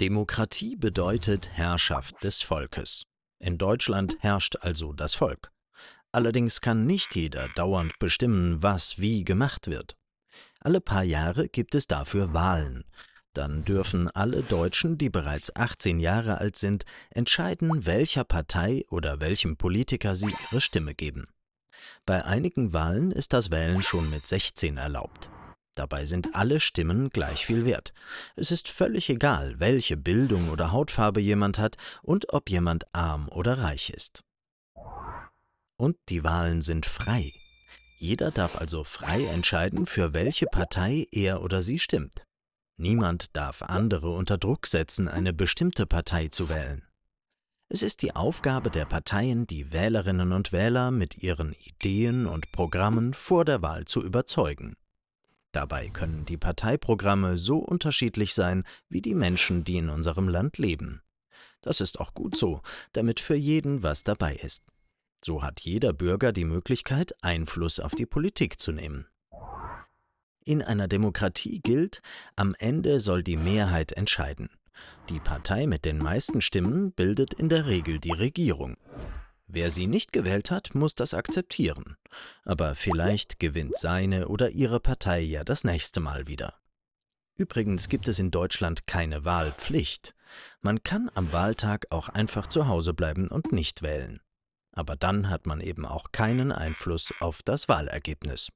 Demokratie bedeutet Herrschaft des Volkes. In Deutschland herrscht also das Volk. Allerdings kann nicht jeder dauernd bestimmen, was wie gemacht wird. Alle paar Jahre gibt es dafür Wahlen. Dann dürfen alle Deutschen, die bereits 18 Jahre alt sind, entscheiden, welcher Partei oder welchem Politiker sie ihre Stimme geben. Bei einigen Wahlen ist das Wählen schon mit 16 erlaubt. Dabei sind alle Stimmen gleich viel wert. Es ist völlig egal, welche Bildung oder Hautfarbe jemand hat und ob jemand arm oder reich ist. Und die Wahlen sind frei. Jeder darf also frei entscheiden, für welche Partei er oder sie stimmt. Niemand darf andere unter Druck setzen, eine bestimmte Partei zu wählen. Es ist die Aufgabe der Parteien, die Wählerinnen und Wähler mit ihren Ideen und Programmen vor der Wahl zu überzeugen. Dabei können die Parteiprogramme so unterschiedlich sein wie die Menschen, die in unserem Land leben. Das ist auch gut so, damit für jeden was dabei ist. So hat jeder Bürger die Möglichkeit, Einfluss auf die Politik zu nehmen. In einer Demokratie gilt, am Ende soll die Mehrheit entscheiden. Die Partei mit den meisten Stimmen bildet in der Regel die Regierung. Wer sie nicht gewählt hat, muss das akzeptieren. Aber vielleicht gewinnt seine oder ihre Partei ja das nächste Mal wieder. Übrigens gibt es in Deutschland keine Wahlpflicht. Man kann am Wahltag auch einfach zu Hause bleiben und nicht wählen. Aber dann hat man eben auch keinen Einfluss auf das Wahlergebnis.